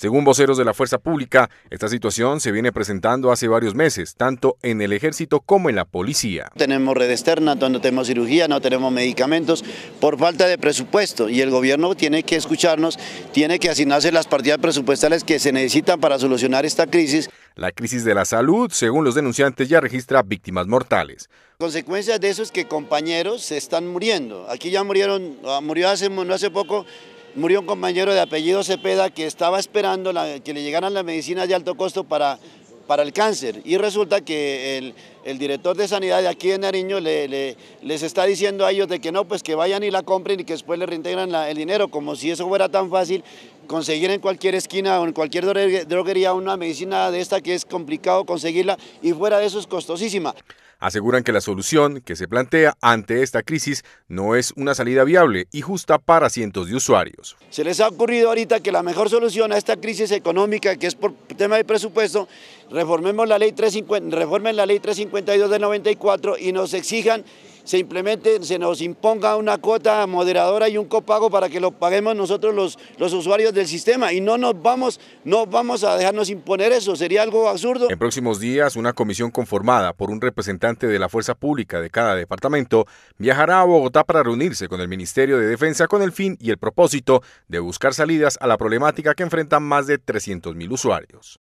Según voceros de la fuerza pública, esta situación se viene presentando hace varios meses, tanto en el ejército como en la policía. tenemos red externa, no tenemos cirugía, no tenemos medicamentos por falta de presupuesto y el gobierno tiene que escucharnos, tiene que asignarse las partidas presupuestales que se necesitan para solucionar esta crisis. La crisis de la salud, según los denunciantes, ya registra víctimas mortales. consecuencia de eso es que compañeros se están muriendo. Aquí ya murieron, ah, murió hace, hace poco murió un compañero de apellido Cepeda que estaba esperando que le llegaran las medicinas de alto costo para, para el cáncer. Y resulta que el, director de sanidad de aquí de Nariño le, les está diciendo a ellos de que no, pues que vayan y la compren y que después le reintegran el dinero, como si eso fuera tan fácil conseguir en cualquier esquina o en cualquier droguería una medicina de esta que es complicado conseguirla y fuera de eso es costosísima. Aseguran que la solución que se plantea ante esta crisis no es una salida viable y justa para cientos de usuarios. Se les ha ocurrido ahorita que la mejor solución a esta crisis económica, que es por tema de presupuesto, reformemos la ley 350, reformen la ley 352 del 94 y nos exijan se se nos imponga una cuota moderadora y un copago para que lo paguemos nosotros los, los usuarios del sistema y no nos vamos, no vamos a dejarnos imponer eso, sería algo absurdo. En próximos días, una comisión conformada por un representante de la fuerza pública de cada departamento viajará a Bogotá para reunirse con el Ministerio de Defensa con el fin y el propósito de buscar salidas a la problemática que enfrentan más de 300.000 usuarios.